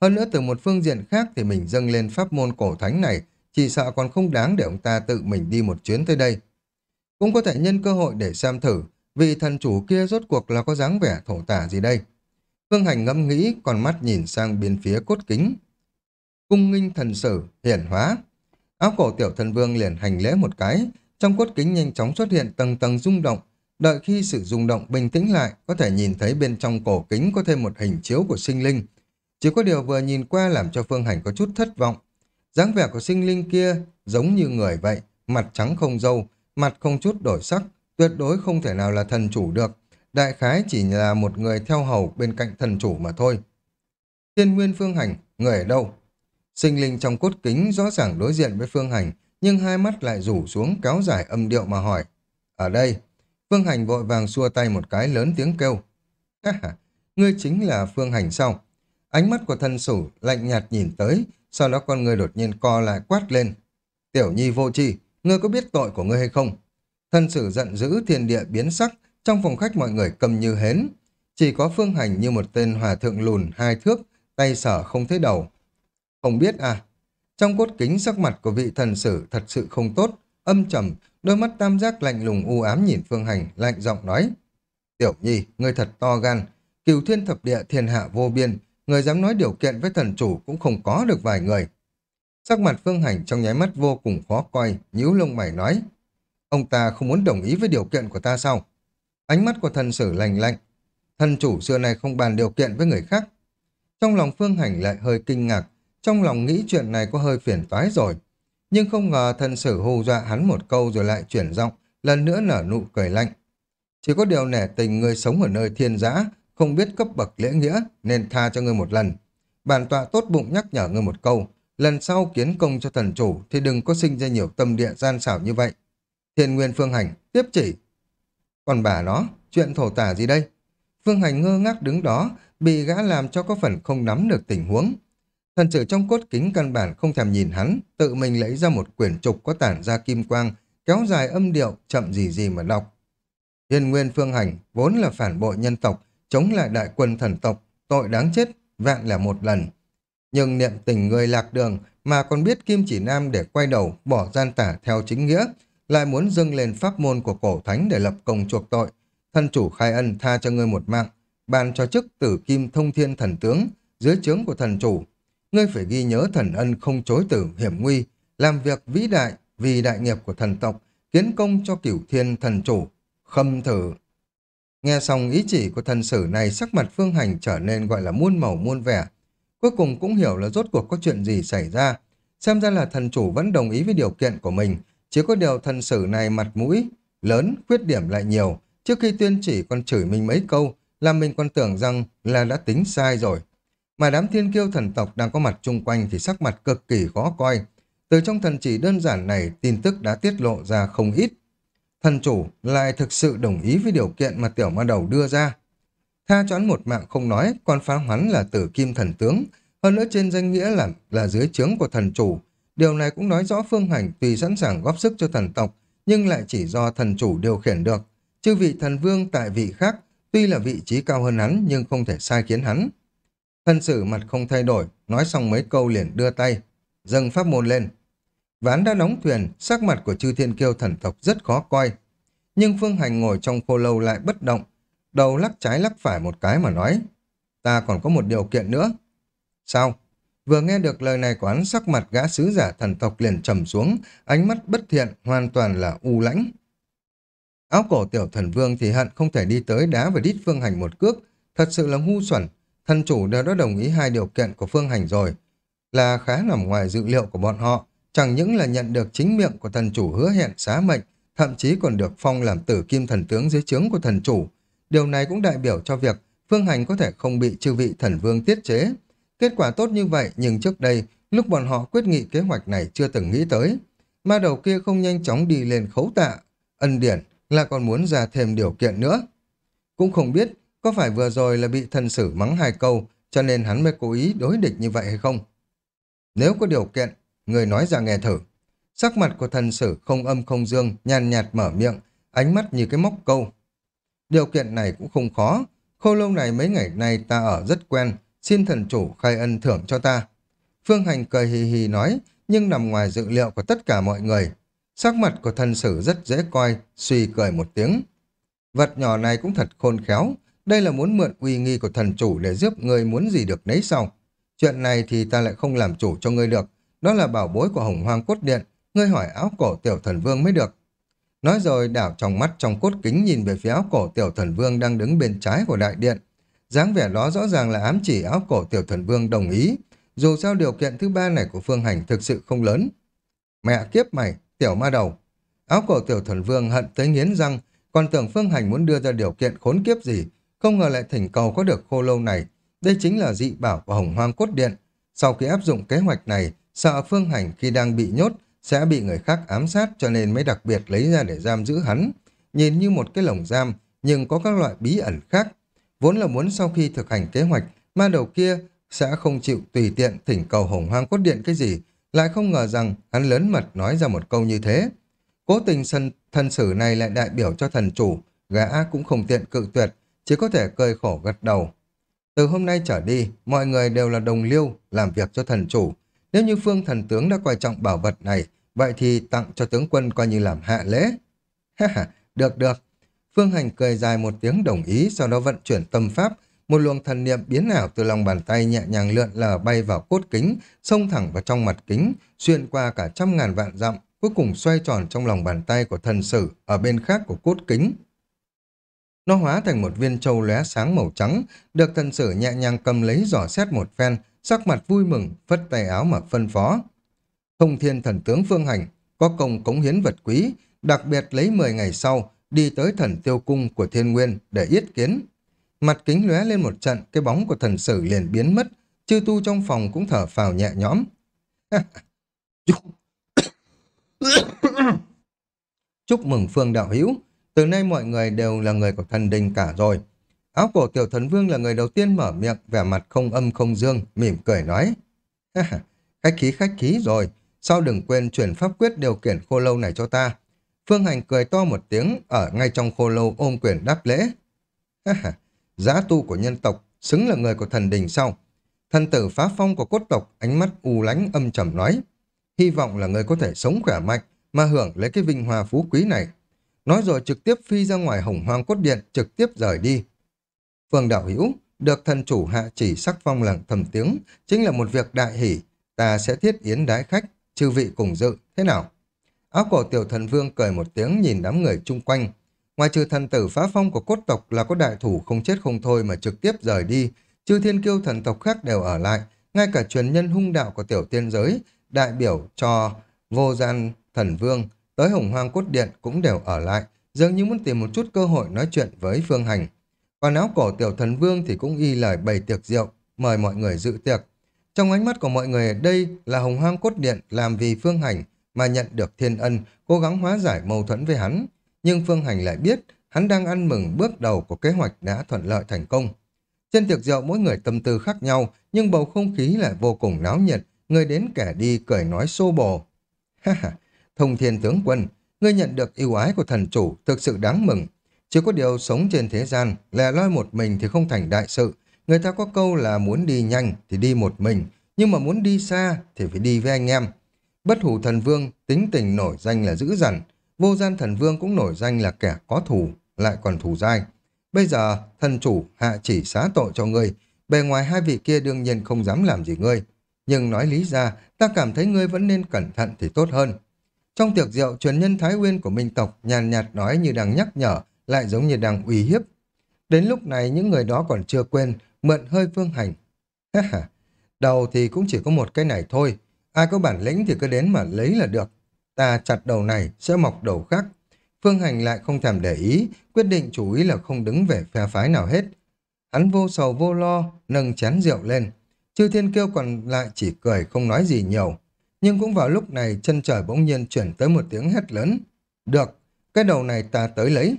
Hơn nữa từ một phương diện khác thì mình dâng lên pháp môn cổ thánh này chỉ sợ còn không đáng để ông ta tự mình đi một chuyến tới đây. Cũng có thể nhân cơ hội để xem thử vì thần chủ kia rốt cuộc là có dáng vẻ thổ tả gì đây. Phương Hành ngẫm nghĩ, còn mắt nhìn sang bên phía cốt kính. Cung nghinh thần sử, hiển hóa. Áo cổ tiểu thần vương liền hành lễ một cái, trong cốt kính nhanh chóng xuất hiện tầng tầng rung động. Đợi khi sự rung động bình tĩnh lại, có thể nhìn thấy bên trong cổ kính có thêm một hình chiếu của sinh linh. Chỉ có điều vừa nhìn qua làm cho Phương Hành có chút thất vọng. dáng vẻ của sinh linh kia giống như người vậy, mặt trắng không dâu, mặt không chút đổi sắc, tuyệt đối không thể nào là thần chủ được. Đại khái chỉ là một người theo hầu bên cạnh thần chủ mà thôi. Thiên nguyên phương hành, người ở đâu? Sinh linh trong cốt kính rõ ràng đối diện với phương hành, nhưng hai mắt lại rủ xuống kéo dài âm điệu mà hỏi. Ở đây, phương hành vội vàng xua tay một cái lớn tiếng kêu. ngươi chính là phương hành sao? Ánh mắt của thần sủ lạnh nhạt nhìn tới, sau đó con người đột nhiên co lại quát lên. Tiểu nhi vô tri ngươi có biết tội của ngươi hay không? Thần sử giận dữ thiên địa biến sắc, trong phòng khách mọi người cầm như hến, chỉ có Phương Hành như một tên hòa thượng lùn hai thước, tay sở không thấy đầu. Không biết à, trong cốt kính sắc mặt của vị thần sử thật sự không tốt, âm trầm, đôi mắt tam giác lạnh lùng u ám nhìn Phương Hành, lạnh giọng nói. Tiểu nhi, ngươi thật to gan, cửu thiên thập địa thiên hạ vô biên, người dám nói điều kiện với thần chủ cũng không có được vài người. Sắc mặt Phương Hành trong nháy mắt vô cùng khó coi, nhíu lông mày nói. Ông ta không muốn đồng ý với điều kiện của ta sao? Ánh mắt của thần sử lành lạnh. Thần chủ xưa này không bàn điều kiện với người khác. Trong lòng Phương Hành lại hơi kinh ngạc. Trong lòng nghĩ chuyện này có hơi phiền toái rồi. Nhưng không ngờ thần sử hù dọa hắn một câu rồi lại chuyển giọng. Lần nữa nở nụ cười lạnh. Chỉ có điều nẻ tình người sống ở nơi thiên giã. Không biết cấp bậc lễ nghĩa nên tha cho người một lần. Bàn tọa tốt bụng nhắc nhở người một câu lần sau kiến công cho thần chủ thì đừng có sinh ra nhiều tâm địa gian xảo như vậy. Thiên Nguyên Phương Hành tiếp chỉ còn bà nó, chuyện thổ tả gì đây? Phương Hành ngơ ngác đứng đó, bị gã làm cho có phần không nắm được tình huống. Thần sử trong cốt kính căn bản không thèm nhìn hắn, tự mình lấy ra một quyển trục có tản ra kim quang, kéo dài âm điệu, chậm gì gì mà đọc. Hiền nguyên Phương Hành vốn là phản bội nhân tộc, chống lại đại quân thần tộc, tội đáng chết, vạn là một lần. Nhưng niệm tình người lạc đường mà còn biết Kim Chỉ Nam để quay đầu bỏ gian tả theo chính nghĩa, lại muốn dâng lên pháp môn của cổ thánh để lập công chuộc tội. thần chủ khai ân tha cho ngươi một mạng, bàn cho chức tử kim thông thiên thần tướng, dưới trướng của thần chủ. Ngươi phải ghi nhớ thần ân không chối tử hiểm nguy, làm việc vĩ đại vì đại nghiệp của thần tộc, kiến công cho cửu thiên thần chủ, khâm thử. Nghe xong ý chỉ của thần sử này sắc mặt phương hành trở nên gọi là muôn màu muôn vẻ. Cuối cùng cũng hiểu là rốt cuộc có chuyện gì xảy ra. Xem ra là thần chủ vẫn đồng ý với điều kiện của mình, chỉ có điều thần sử này mặt mũi, lớn, khuyết điểm lại nhiều. Trước khi tuyên chỉ còn chửi mình mấy câu, làm mình còn tưởng rằng là đã tính sai rồi. Mà đám thiên kiêu thần tộc đang có mặt chung quanh thì sắc mặt cực kỳ khó coi. Từ trong thần chỉ đơn giản này, tin tức đã tiết lộ ra không ít. Thần chủ lại thực sự đồng ý với điều kiện mà tiểu ma đầu đưa ra. Tha choán một mạng không nói, còn phá hoắn là tử kim thần tướng, hơn nữa trên danh nghĩa là là dưới trướng của thần chủ, Điều này cũng nói rõ Phương Hành tùy sẵn sàng góp sức cho thần tộc, nhưng lại chỉ do thần chủ điều khiển được. chư vị thần vương tại vị khác, tuy là vị trí cao hơn hắn nhưng không thể sai khiến hắn. Thần sử mặt không thay đổi, nói xong mấy câu liền đưa tay, dâng pháp môn lên. Ván đã đóng thuyền, sắc mặt của chư thiên kiêu thần tộc rất khó coi. Nhưng Phương Hành ngồi trong khô lâu lại bất động, đầu lắc trái lắc phải một cái mà nói. Ta còn có một điều kiện nữa. Sao? Vừa nghe được lời này quán sắc mặt gã sứ giả thần tộc liền trầm xuống, ánh mắt bất thiện, hoàn toàn là u lãnh. Áo cổ tiểu thần vương thì hận không thể đi tới đá và đít phương hành một cước, thật sự là ngu xuẩn, thần chủ đều đã đồng ý hai điều kiện của phương hành rồi, là khá nằm ngoài dự liệu của bọn họ, chẳng những là nhận được chính miệng của thần chủ hứa hẹn xá mệnh, thậm chí còn được phong làm tử kim thần tướng dưới trướng của thần chủ. Điều này cũng đại biểu cho việc Phương Hành có thể không bị chư vị thần vương tiết chế. Kết quả tốt như vậy nhưng trước đây, lúc bọn họ quyết nghị kế hoạch này chưa từng nghĩ tới. Ma đầu kia không nhanh chóng đi lên khấu tạ, ân điển là còn muốn ra thêm điều kiện nữa. Cũng không biết có phải vừa rồi là bị thần sử mắng hai câu cho nên hắn mới cố ý đối địch như vậy hay không. Nếu có điều kiện, người nói ra nghe thử. Sắc mặt của thần sử không âm không dương, nhàn nhạt mở miệng, ánh mắt như cái móc câu. Điều kiện này cũng không khó, khô lâu này mấy ngày nay ta ở rất quen, xin thần chủ khai ân thưởng cho ta. Phương Hành cười hì hì nói, nhưng nằm ngoài dự liệu của tất cả mọi người. Sắc mặt của thần sử rất dễ coi, suy cười một tiếng. Vật nhỏ này cũng thật khôn khéo, đây là muốn mượn uy nghi của thần chủ để giúp ngươi muốn gì được nấy sau. Chuyện này thì ta lại không làm chủ cho ngươi được, đó là bảo bối của hồng hoang cốt điện, ngươi hỏi áo cổ tiểu thần vương mới được. Nói rồi đảo trong mắt trong cốt kính nhìn về phía áo cổ tiểu thần vương đang đứng bên trái của đại điện dáng vẻ đó rõ ràng là ám chỉ áo cổ tiểu thần vương đồng ý. Dù sao điều kiện thứ ba này của Phương Hành thực sự không lớn. Mẹ kiếp mày, tiểu ma đầu. Áo cổ tiểu thần vương hận tới nghiến răng, còn tưởng Phương Hành muốn đưa ra điều kiện khốn kiếp gì, không ngờ lại thỉnh cầu có được khô lâu này. Đây chính là dị bảo của hồng hoang cốt điện. Sau khi áp dụng kế hoạch này, sợ Phương Hành khi đang bị nhốt sẽ bị người khác ám sát cho nên mới đặc biệt lấy ra để giam giữ hắn. Nhìn như một cái lồng giam, nhưng có các loại bí ẩn khác vốn là muốn sau khi thực hành kế hoạch, ma đầu kia sẽ không chịu tùy tiện thỉnh cầu hồng hoang cốt điện cái gì, lại không ngờ rằng hắn lớn mật nói ra một câu như thế. Cố tình sân, thần sử này lại đại biểu cho thần chủ, gã cũng không tiện cự tuyệt, chỉ có thể cười khổ gật đầu. Từ hôm nay trở đi, mọi người đều là đồng liêu, làm việc cho thần chủ. Nếu như phương thần tướng đã quan trọng bảo vật này, vậy thì tặng cho tướng quân coi như làm hạ lễ. Ha ha, được được, Phương Hành cười dài một tiếng đồng ý, sau đó vận chuyển tâm pháp, một luồng thần niệm biến ảo từ lòng bàn tay nhẹ nhàng lượn lờ bay vào cốt kính, xông thẳng vào trong mặt kính, xuyên qua cả trăm ngàn vạn dặm, cuối cùng xoay tròn trong lòng bàn tay của thần sử ở bên khác của cốt kính. Nó hóa thành một viên châu lóe sáng màu trắng, được thần sử nhẹ nhàng cầm lấy dò xét một phen, sắc mặt vui mừng, phất tay áo mà phân phó. Thông thiên thần tướng Phương Hành có công cống hiến vật quý, đặc biệt lấy 10 ngày sau, đi tới thần tiêu cung của thiên nguyên để yết kiến. Mặt kính lóe lên một trận, cái bóng của thần sử liền biến mất, chư tu trong phòng cũng thở phào nhẹ nhõm. Chúc mừng Phương Đạo Hữu từ nay mọi người đều là người của thần đình cả rồi. Áo cổ tiểu thần vương là người đầu tiên mở miệng, vẻ mặt không âm không dương, mỉm cười nói. khách khí khách khí rồi, sao đừng quên chuyển pháp quyết điều kiện khô lâu này cho ta. Phương Hành cười to một tiếng, ở ngay trong khô lâu ôm quyền đáp lễ. Giá tu của nhân tộc, xứng là người của thần đình sau. Thần tử phá phong của cốt tộc, ánh mắt u lánh âm trầm nói. Hy vọng là người có thể sống khỏe mạnh, mà hưởng lấy cái vinh hoa phú quý này. Nói rồi trực tiếp phi ra ngoài hồng hoang cốt điện, trực tiếp rời đi. Phương Đạo Hữu được thần chủ hạ chỉ sắc phong làng thầm tiếng, chính là một việc đại hỷ. Ta sẽ thiết yến đái khách, chư vị cùng dự, thế nào? Áo cổ tiểu thần vương cười một tiếng nhìn đám người chung quanh. Ngoài trừ thần tử phá phong của cốt tộc là có đại thủ không chết không thôi mà trực tiếp rời đi, chư thiên kiêu thần tộc khác đều ở lại, ngay cả truyền nhân hung đạo của tiểu tiên giới, đại biểu cho vô gian thần vương, tới hồng hoang cốt điện cũng đều ở lại, dường như muốn tìm một chút cơ hội nói chuyện với phương hành. Còn áo cổ tiểu thần vương thì cũng y lời bày tiệc rượu, mời mọi người dự tiệc. Trong ánh mắt của mọi người ở đây là hồng hoang cốt điện làm vì phương hành, mà nhận được thiên ân, cố gắng hóa giải mâu thuẫn với hắn. Nhưng Phương Hành lại biết, hắn đang ăn mừng bước đầu của kế hoạch đã thuận lợi thành công. Trên tiệc rượu mỗi người tâm tư khác nhau, nhưng bầu không khí lại vô cùng náo nhiệt, người đến kẻ đi cười nói xô bồ. Ha ha, thông thiên tướng quân, ngươi nhận được yêu ái của thần chủ thực sự đáng mừng. Chỉ có điều sống trên thế gian, lẻ loi một mình thì không thành đại sự. Người ta có câu là muốn đi nhanh thì đi một mình, nhưng mà muốn đi xa thì phải đi với anh em. Bất hủ thần vương tính tình nổi danh là dữ dằn, vô gian thần vương cũng nổi danh là kẻ có thù, lại còn thù dai. Bây giờ, thần chủ hạ chỉ xá tội cho ngươi, bề ngoài hai vị kia đương nhiên không dám làm gì ngươi. Nhưng nói lý ra, ta cảm thấy ngươi vẫn nên cẩn thận thì tốt hơn. Trong tiệc rượu, truyền nhân Thái Nguyên của Minh Tộc nhàn nhạt nói như đang nhắc nhở, lại giống như đang uy hiếp. Đến lúc này, những người đó còn chưa quên, mượn hơi phương hành. Đầu thì cũng chỉ có một cái này thôi, Ai có bản lĩnh thì cứ đến mà lấy là được. Ta chặt đầu này sẽ mọc đầu khác. Phương Hành lại không thèm để ý, quyết định chủ ý là không đứng về phe phái nào hết. Hắn vô sầu vô lo, nâng chén rượu lên. Chư Thiên Kiêu còn lại chỉ cười không nói gì nhiều. Nhưng cũng vào lúc này chân trời bỗng nhiên chuyển tới một tiếng hét lớn. Được, cái đầu này ta tới lấy.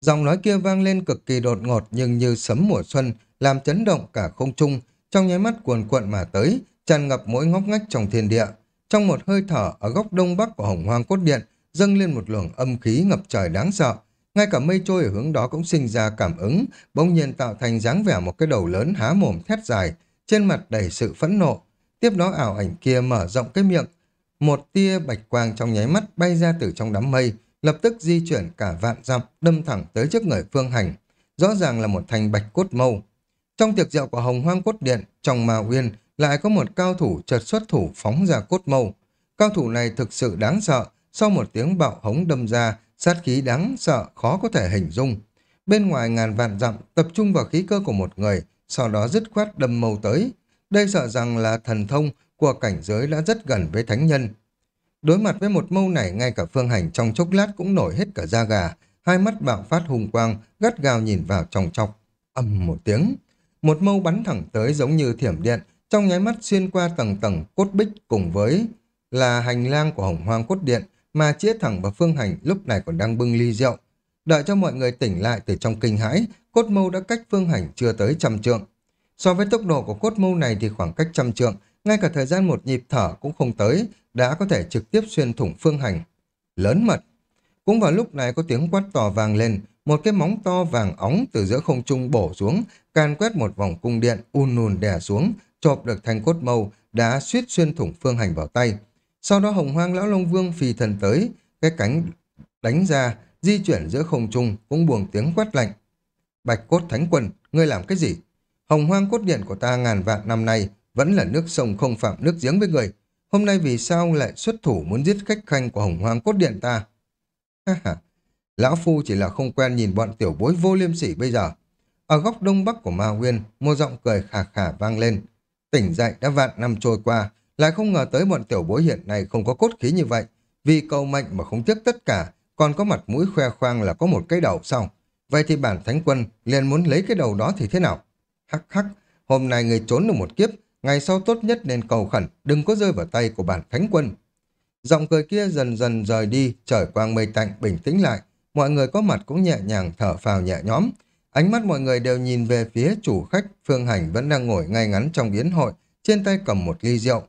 Dòng nói kia vang lên cực kỳ đột ngột nhưng như sấm mùa xuân, làm chấn động cả không trung, trong nháy mắt cuồn cuộn mà tới, tràn ngập mỗi ngóc ngách trong thiên địa. Trong một hơi thở ở góc đông bắc của hồng hoang cốt điện dâng lên một luồng âm khí ngập trời đáng sợ. Ngay cả mây trôi ở hướng đó cũng sinh ra cảm ứng, bỗng nhiên tạo thành dáng vẻ một cái đầu lớn há mồm thét dài, trên mặt đầy sự phẫn nộ. Tiếp đó ảo ảnh kia mở rộng cái miệng, một tia bạch quang trong nháy mắt bay ra từ trong đám mây, lập tức di chuyển cả vạn dặm đâm thẳng tới trước người phương hành. Rõ ràng là một thành bạch cốt mâu. Trong tiệc rượu của hồng hoang cốt điện, trong ma uyên, lại có một cao thủ chợt xuất thủ phóng ra cốt mâu. Cao thủ này thực sự đáng sợ, sau một tiếng bạo hống đâm ra, sát khí đáng sợ khó có thể hình dung. Bên ngoài ngàn vạn dặm tập trung vào khí cơ của một người, sau đó dứt khoát đâm mâu tới. Đây sợ rằng là thần thông của cảnh giới đã rất gần với thánh nhân. Đối mặt với một mâu này ngay cả phương hành trong chốc lát cũng nổi hết cả da gà, hai mắt bạo phát hùng quang, gắt gao nhìn vào trong chọc. ầm một tiếng, một mâu bắn thẳng tới giống như thiểm điện, trong nháy mắt xuyên qua tầng tầng cốt bích cùng với là hành lang của hồng hoang cốt điện mà chĩa thẳng vào phương hành lúc này còn đang bưng ly rượu. Đợi cho mọi người tỉnh lại từ trong kinh hãi, cốt mâu đã cách phương hành chưa tới trăm trượng. So với tốc độ của cốt mâu này thì khoảng cách trăm trượng, ngay cả thời gian một nhịp thở cũng không tới, đã có thể trực tiếp xuyên thủng phương hành. Lớn mật. Cũng vào lúc này có tiếng quát to vàng lên, một cái móng to vàng óng từ giữa không trung bổ xuống, can quét một vòng cung điện, un nùn đè xuống, chộp được thanh cốt mâu đã suýt xuyên thủng phương hành vào tay. Sau đó hồng hoang lão Long Vương phi thần tới, cái cánh đánh ra, di chuyển giữa không trung cũng buồng tiếng quát lạnh. Bạch cốt thánh quân, ngươi làm cái gì? Hồng hoang cốt điện của ta ngàn vạn năm nay vẫn là nước sông không phạm nước giếng với người. Hôm nay vì sao lại xuất thủ muốn giết khách khanh của hồng hoang cốt điện ta? Ha lão phu chỉ là không quen nhìn bọn tiểu bối vô liêm sỉ bây giờ. Ở góc đông bắc của Ma Nguyên, một giọng cười khà khà vang lên. Tỉnh dậy đã vạn năm trôi qua, lại không ngờ tới bọn tiểu bối hiện nay không có cốt khí như vậy. Vì cầu mệnh mà không tiếc tất cả, còn có mặt mũi khoe khoang là có một cái đầu sau. Vậy thì bản thánh quân liền muốn lấy cái đầu đó thì thế nào? Hắc hắc, hôm nay người trốn được một kiếp, ngày sau tốt nhất nên cầu khẩn, đừng có rơi vào tay của bản thánh quân. Giọng cười kia dần dần rời đi, trời quang mây tạnh bình tĩnh lại, mọi người có mặt cũng nhẹ nhàng thở phào nhẹ nhõm, Ánh mắt mọi người đều nhìn về phía chủ khách Phương Hành vẫn đang ngồi ngay ngắn trong Biến hội, trên tay cầm một ly rượu.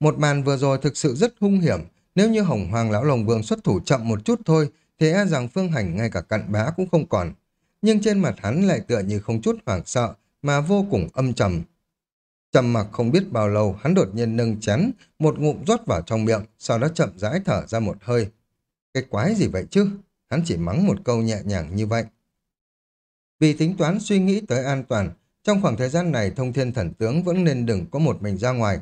Một màn vừa rồi thực sự rất hung hiểm, nếu như Hồng Hoàng Lão Lồng Vương xuất thủ chậm một chút thôi, thì e rằng Phương Hành ngay cả cặn bá cũng không còn. Nhưng trên mặt hắn lại tựa như không chút hoảng sợ, mà vô cùng âm trầm. Trầm mặc không biết bao lâu, hắn đột nhiên nâng chén, một ngụm rót vào trong miệng, sau đó chậm rãi thở ra một hơi. Cái quái gì vậy chứ? Hắn chỉ mắng một câu nhẹ nhàng như vậy. Vì tính toán suy nghĩ tới an toàn, trong khoảng thời gian này thông thiên thần tướng vẫn nên đừng có một mình ra ngoài.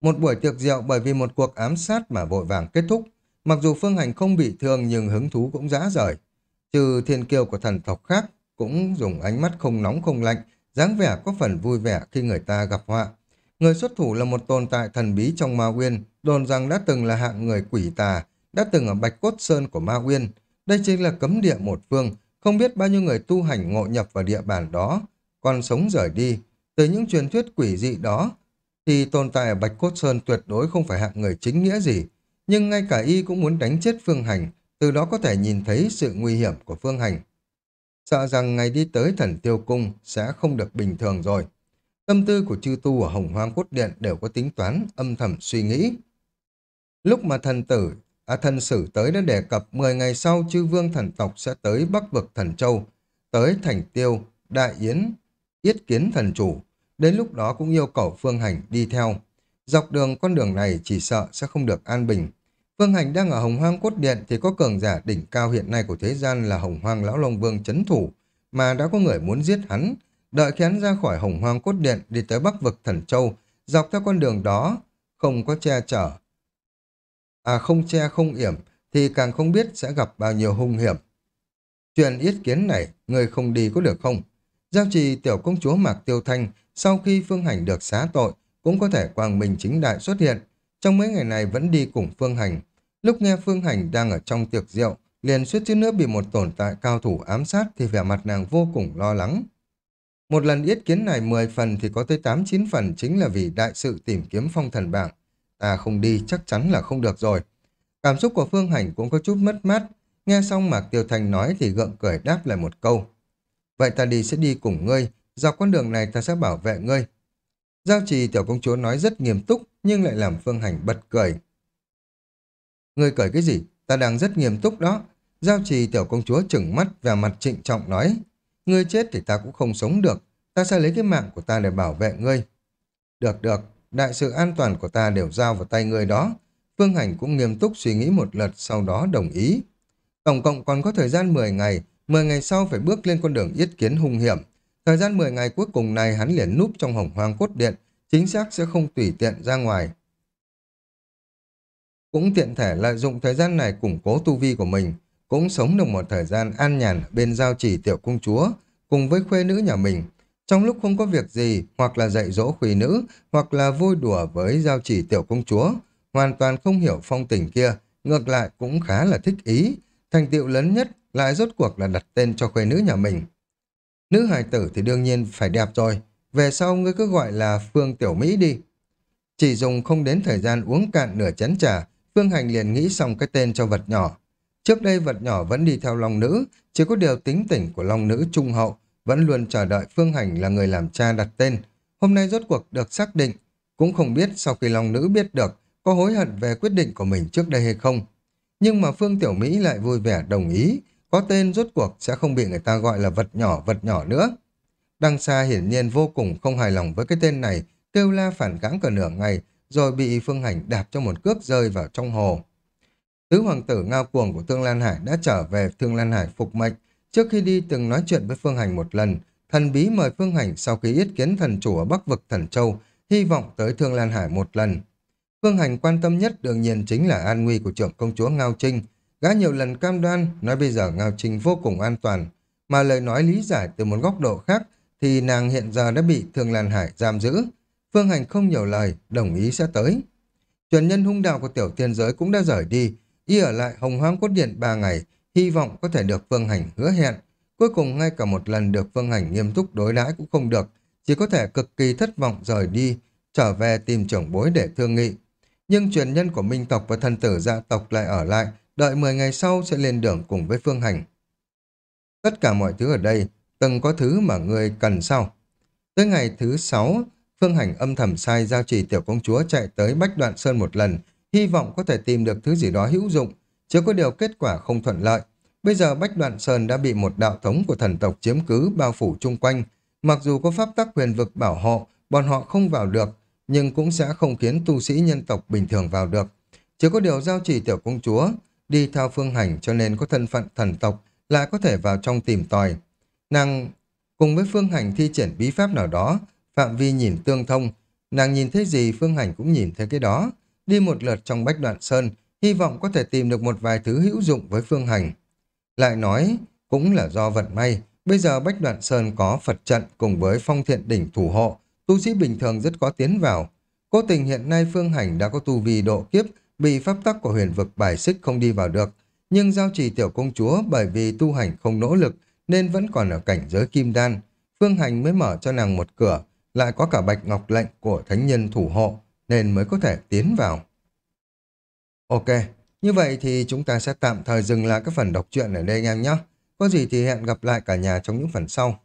Một buổi tiệc rượu bởi vì một cuộc ám sát mà vội vàng kết thúc, mặc dù phương hành không bị thương nhưng hứng thú cũng dã rời. Trừ thiên kiêu của thần tộc khác cũng dùng ánh mắt không nóng không lạnh, dáng vẻ có phần vui vẻ khi người ta gặp họa. Người xuất thủ là một tồn tại thần bí trong Ma Uyên, đồn rằng đã từng là hạng người quỷ tà, đã từng ở Bạch Cốt Sơn của Ma Uyên. Đây chính là cấm địa một phương, không biết bao nhiêu người tu hành ngộ nhập vào địa bàn đó, còn sống rời đi. Từ những truyền thuyết quỷ dị đó, thì tồn tại ở Bạch Cốt Sơn tuyệt đối không phải hạng người chính nghĩa gì. Nhưng ngay cả y cũng muốn đánh chết Phương Hành, từ đó có thể nhìn thấy sự nguy hiểm của Phương Hành. Sợ rằng ngày đi tới thần tiêu cung sẽ không được bình thường rồi. Tâm tư của chư tu ở Hồng Hoang Cốt Điện đều có tính toán, âm thầm suy nghĩ. Lúc mà thần tử À, thần sử tới đã đề cập 10 ngày sau chư vương thần tộc sẽ tới Bắc vực thần châu, tới thành tiêu, đại yến, yết kiến thần chủ. Đến lúc đó cũng yêu cầu Phương Hành đi theo. Dọc đường con đường này chỉ sợ sẽ không được an bình. Phương Hành đang ở Hồng Hoang Cốt Điện thì có cường giả đỉnh cao hiện nay của thế gian là Hồng Hoang Lão Long Vương chấn thủ, mà đã có người muốn giết hắn. Đợi khi hắn ra khỏi Hồng Hoang Cốt Điện đi tới Bắc vực Thần Châu, dọc theo con đường đó, không có che chở, à không che không yểm thì càng không biết sẽ gặp bao nhiêu hung hiểm. Chuyện yết kiến này, người không đi có được không? Giao trì tiểu công chúa Mạc Tiêu Thanh sau khi Phương Hành được xá tội cũng có thể quang minh chính đại xuất hiện. Trong mấy ngày này vẫn đi cùng Phương Hành. Lúc nghe Phương Hành đang ở trong tiệc rượu, liền suýt chút nước bị một tồn tại cao thủ ám sát thì vẻ mặt nàng vô cùng lo lắng. Một lần yết kiến này 10 phần thì có tới 8-9 phần chính là vì đại sự tìm kiếm phong thần bảng ta à, không đi chắc chắn là không được rồi. Cảm xúc của Phương Hành cũng có chút mất mát, nghe xong Mạc Tiêu Thành nói thì gượng cười đáp lại một câu. Vậy ta đi sẽ đi cùng ngươi, dọc con đường này ta sẽ bảo vệ ngươi. Giao trì tiểu công chúa nói rất nghiêm túc nhưng lại làm Phương Hành bật cười. Ngươi cười cái gì? Ta đang rất nghiêm túc đó. Giao trì tiểu công chúa chừng mắt và mặt trịnh trọng nói. Ngươi chết thì ta cũng không sống được. Ta sẽ lấy cái mạng của ta để bảo vệ ngươi. Được được, đại sự an toàn của ta đều giao vào tay người đó. Phương Hành cũng nghiêm túc suy nghĩ một lượt sau đó đồng ý. Tổng cộng còn có thời gian 10 ngày, 10 ngày sau phải bước lên con đường yết kiến hung hiểm. Thời gian 10 ngày cuối cùng này hắn liền núp trong hồng hoang cốt điện, chính xác sẽ không tùy tiện ra ngoài. Cũng tiện thể lợi dụng thời gian này củng cố tu vi của mình, cũng sống được một thời gian an nhàn bên giao chỉ tiểu công chúa cùng với khuê nữ nhà mình. Trong lúc không có việc gì, hoặc là dạy dỗ khủy nữ, hoặc là vui đùa với giao chỉ tiểu công chúa, hoàn toàn không hiểu phong tình kia, ngược lại cũng khá là thích ý. Thành tiệu lớn nhất lại rốt cuộc là đặt tên cho khuê nữ nhà mình. Nữ hài tử thì đương nhiên phải đẹp rồi, về sau ngươi cứ gọi là Phương Tiểu Mỹ đi. Chỉ dùng không đến thời gian uống cạn nửa chén trà, Phương Hành liền nghĩ xong cái tên cho vật nhỏ. Trước đây vật nhỏ vẫn đi theo lòng nữ, chỉ có điều tính tỉnh của lòng nữ trung hậu, vẫn luôn chờ đợi Phương Hành là người làm cha đặt tên, hôm nay rốt cuộc được xác định, cũng không biết sau khi Long Nữ biết được có hối hận về quyết định của mình trước đây hay không. Nhưng mà Phương Tiểu Mỹ lại vui vẻ đồng ý, có tên rốt cuộc sẽ không bị người ta gọi là vật nhỏ vật nhỏ nữa. Đăng Sa hiển nhiên vô cùng không hài lòng với cái tên này, kêu la phản kháng cả nửa ngày, rồi bị Phương Hành đạp cho một cước rơi vào trong hồ. Tứ hoàng tử ngao cuồng của Thương Lan Hải đã trở về Thương Lan Hải phục mệnh, Trước khi đi từng nói chuyện với Phương Hành một lần, thần bí mời Phương Hành sau khi yết kiến thần chủ ở Bắc Vực Thần Châu, hy vọng tới Thương Lan Hải một lần. Phương Hành quan tâm nhất đương nhiên chính là an nguy của trưởng công chúa Ngao Trinh. Gã nhiều lần cam đoan nói bây giờ Ngao Trinh vô cùng an toàn, mà lời nói lý giải từ một góc độ khác thì nàng hiện giờ đã bị Thương Lan Hải giam giữ. Phương Hành không nhiều lời, đồng ý sẽ tới. Truyền nhân hung đạo của tiểu tiên giới cũng đã rời đi, y ở lại hồng hoang cốt điện ba ngày, hy vọng có thể được Phương Hành hứa hẹn. Cuối cùng ngay cả một lần được Phương Hành nghiêm túc đối đãi cũng không được, chỉ có thể cực kỳ thất vọng rời đi, trở về tìm trưởng bối để thương nghị. Nhưng truyền nhân của Minh tộc và thần tử gia tộc lại ở lại, đợi 10 ngày sau sẽ lên đường cùng với Phương Hành. Tất cả mọi thứ ở đây, từng có thứ mà người cần sau. Tới ngày thứ 6, Phương Hành âm thầm sai giao trì tiểu công chúa chạy tới Bách Đoạn Sơn một lần, hy vọng có thể tìm được thứ gì đó hữu dụng chưa có điều kết quả không thuận lợi. Bây giờ Bách Đoạn Sơn đã bị một đạo thống của thần tộc chiếm cứ bao phủ chung quanh. Mặc dù có pháp tắc huyền vực bảo hộ, bọn họ không vào được, nhưng cũng sẽ không khiến tu sĩ nhân tộc bình thường vào được. Chưa có điều giao chỉ tiểu công chúa, đi theo phương hành cho nên có thân phận thần tộc, lại có thể vào trong tìm tòi. Nàng cùng với phương hành thi triển bí pháp nào đó, phạm vi nhìn tương thông, nàng nhìn thấy gì phương hành cũng nhìn thấy cái đó. Đi một lượt trong bách đoạn sơn, hy vọng có thể tìm được một vài thứ hữu dụng với phương hành. Lại nói, cũng là do vận may, bây giờ Bách Đoạn Sơn có Phật trận cùng với phong thiện đỉnh thủ hộ, tu sĩ bình thường rất có tiến vào. Cố tình hiện nay phương hành đã có tu vi độ kiếp, bị pháp tắc của huyền vực bài xích không đi vào được, nhưng giao trì tiểu công chúa bởi vì tu hành không nỗ lực nên vẫn còn ở cảnh giới kim đan. Phương hành mới mở cho nàng một cửa, lại có cả bạch ngọc lệnh của thánh nhân thủ hộ nên mới có thể tiến vào. Ok, như vậy thì chúng ta sẽ tạm thời dừng lại các phần đọc truyện ở đây anh em nhé. Có gì thì hẹn gặp lại cả nhà trong những phần sau.